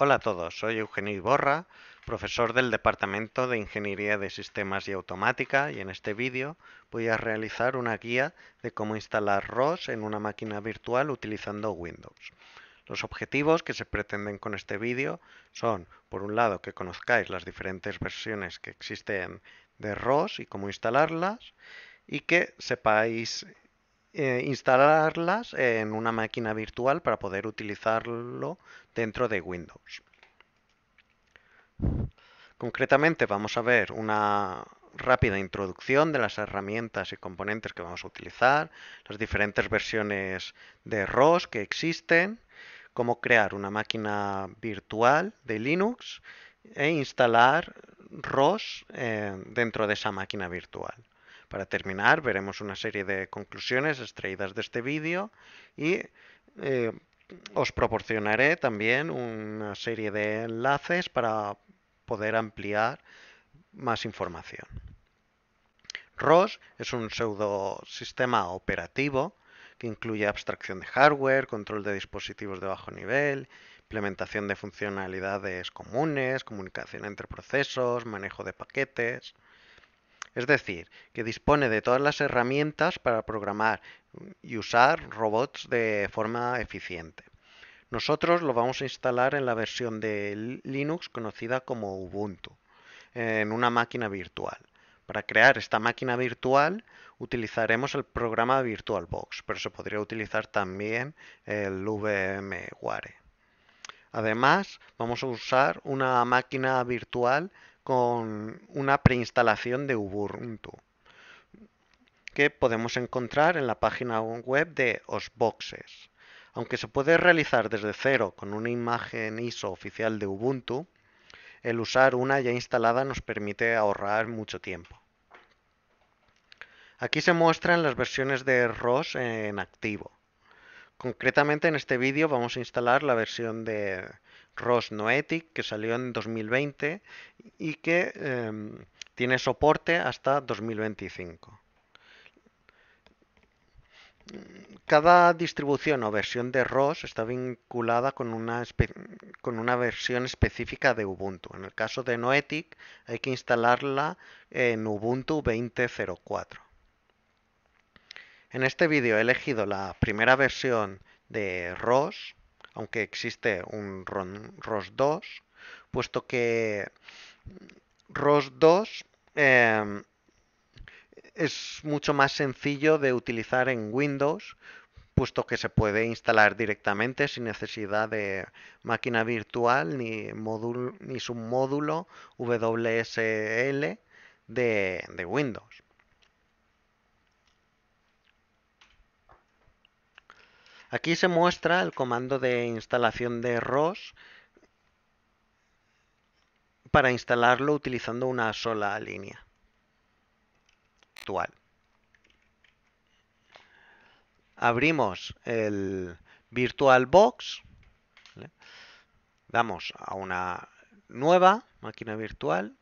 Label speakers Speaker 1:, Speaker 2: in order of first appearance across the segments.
Speaker 1: Hola a todos, soy Eugenio Iborra, profesor del Departamento de Ingeniería de Sistemas y Automática y en este vídeo voy a realizar una guía de cómo instalar ROS en una máquina virtual utilizando Windows. Los objetivos que se pretenden con este vídeo son, por un lado, que conozcáis las diferentes versiones que existen de ROS y cómo instalarlas, y que sepáis eh, instalarlas en una máquina virtual para poder utilizarlo dentro de Windows. Concretamente vamos a ver una rápida introducción de las herramientas y componentes que vamos a utilizar, las diferentes versiones de ROS que existen, cómo crear una máquina virtual de Linux e instalar ROS eh, dentro de esa máquina virtual. Para terminar, veremos una serie de conclusiones extraídas de este vídeo y eh, os proporcionaré también una serie de enlaces para poder ampliar más información. ROS es un pseudo sistema operativo que incluye abstracción de hardware, control de dispositivos de bajo nivel, implementación de funcionalidades comunes, comunicación entre procesos, manejo de paquetes. Es decir, que dispone de todas las herramientas para programar y usar robots de forma eficiente. Nosotros lo vamos a instalar en la versión de Linux conocida como Ubuntu, en una máquina virtual. Para crear esta máquina virtual utilizaremos el programa VirtualBox, pero se podría utilizar también el VMware. Además, vamos a usar una máquina virtual con una preinstalación de Ubuntu que podemos encontrar en la página web de Osboxes. Aunque se puede realizar desde cero con una imagen ISO oficial de Ubuntu, el usar una ya instalada nos permite ahorrar mucho tiempo. Aquí se muestran las versiones de ROS en activo. Concretamente en este vídeo vamos a instalar la versión de ROS Noetic, que salió en 2020 y que em, tiene soporte hasta 2025. Cada distribución o versión de ROS está vinculada con una, con una versión específica de Ubuntu. En el caso de Noetic hay que instalarla en Ubuntu 20.04. En este vídeo he elegido la primera versión de ROS aunque existe un ROS2, puesto que ROS2 em, es mucho más sencillo de utilizar en Windows, puesto que se puede instalar directamente sin necesidad de máquina virtual ni, módulo, submódulo WSL de Windows. Aquí se muestra el comando de instalación de ROS para instalarlo utilizando una sola línea actual. Abrimos el VirtualBox, damos a una nueva máquina virtual,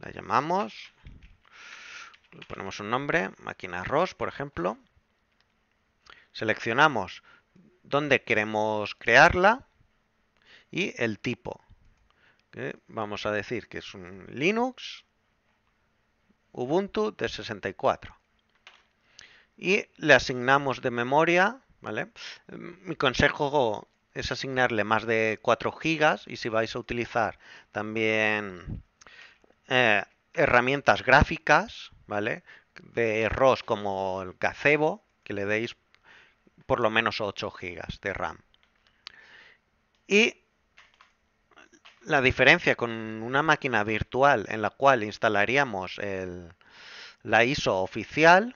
Speaker 1: la llamamos, le ponemos un nombre, máquina ROS, por ejemplo, Seleccionamos dónde queremos crearla y el tipo. vamos a decir que es un Linux Ubuntu de 64. Y le asignamos de memoria, Mi consejo es asignarle más de 4 GB y si vais a utilizar también eh, herramientas gráficas, ¿vale? De ROS como el gazebo, que le deis por lo menos 8 GB de RAM. Y la diferencia con una máquina virtual en la cual instalaríamos el, la ISO oficial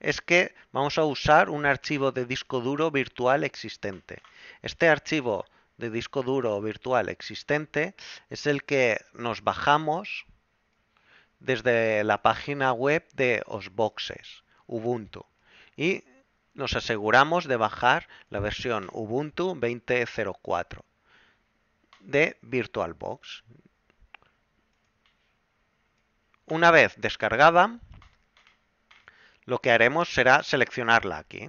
Speaker 1: es que vamos a usar un archivo de disco duro virtual existente. Este archivo de disco duro virtual existente es el que nos bajamos desde la página web de Osboxes, Ubuntu. Y nos aseguramos de bajar la versión Ubuntu 20.04 de VirtualBox. Una vez descargada, lo que haremos será seleccionarla aquí.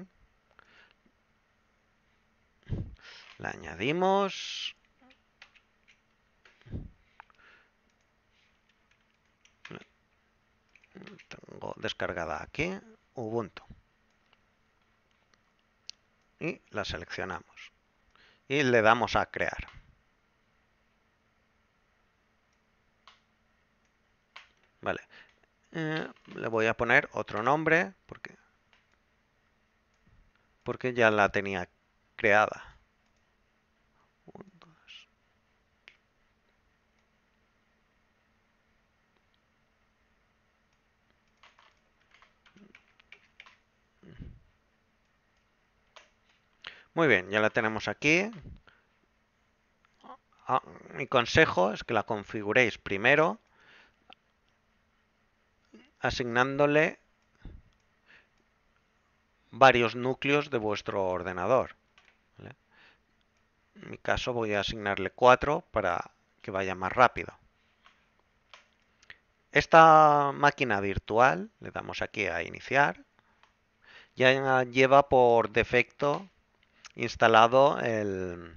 Speaker 1: La añadimos. Tengo descargada aquí Ubuntu y la seleccionamos y le damos a crear. Vale, eh, le voy a poner otro nombre porque, porque ya la tenía creada. Muy bien, ya la tenemos aquí. Ah, mi consejo es que la configuréis primero asignándole varios núcleos de vuestro ordenador. En mi caso voy a asignarle cuatro para que vaya más rápido. Esta máquina virtual, le damos aquí a iniciar, ya lleva por defecto instalado el,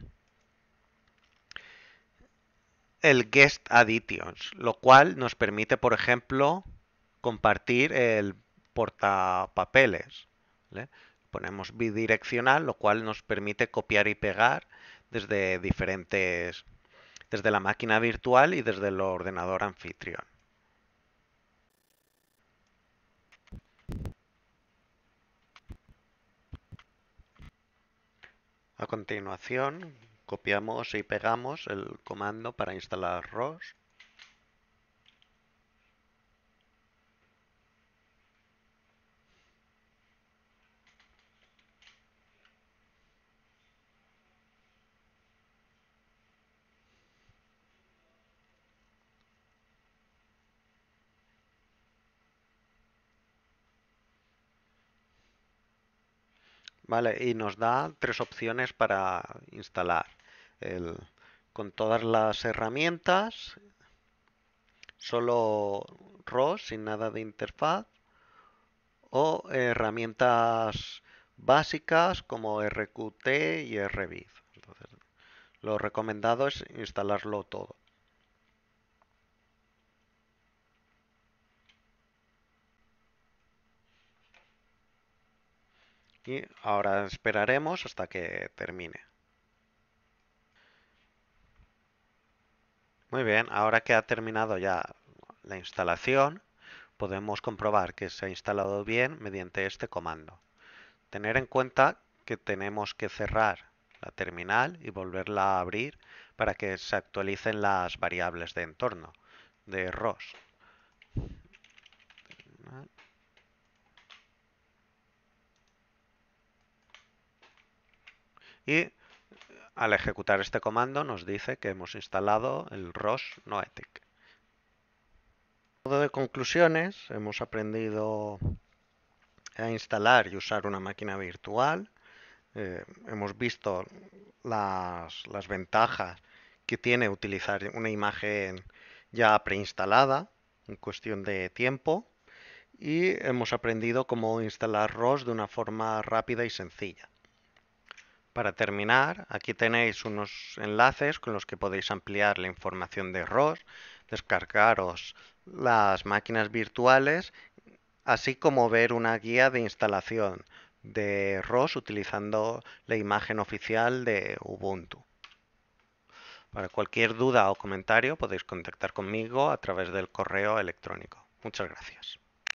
Speaker 1: el guest additions, lo cual nos permite, por ejemplo, compartir el portapapeles. Ponemos bidireccional, lo cual nos permite copiar y pegar desde diferentes, desde la máquina virtual y desde el ordenador anfitrión. A continuación, copiamos y pegamos el comando para instalar ROS Vale, y nos da tres opciones para instalar. con todas las herramientas, solo ROS sin nada de interfaz, o herramientas básicas como RQT y RBIF. Entonces, lo recomendado es instalarlo todo. Y ahora esperaremos hasta que termine. Muy bien, ahora que ha terminado ya la instalación, podemos comprobar que se ha instalado bien mediante este comando. Tener en cuenta que tenemos que cerrar la terminal y volverla a abrir para que se actualicen las variables de entorno de ROS. y eh, al ejecutar este comando nos dice que hemos instalado el ROS Noetic. Modo de conclusiones, hemos aprendido a instalar y usar una máquina virtual. Eh, hemos visto las ventajas que tiene utilizar una imagen ya preinstalada en cuestión de tiempo y hemos aprendido cómo instalar ROS de una forma rápida y sencilla. Para terminar, aquí tenéis unos enlaces con los que podéis ampliar la información de ROS, descargaros las máquinas virtuales, así como ver una guía de instalación de ROS utilizando la imagen oficial de Ubuntu. Para cualquier duda o comentario podéis contactar conmigo a través del correo electrónico. Muchas gracias.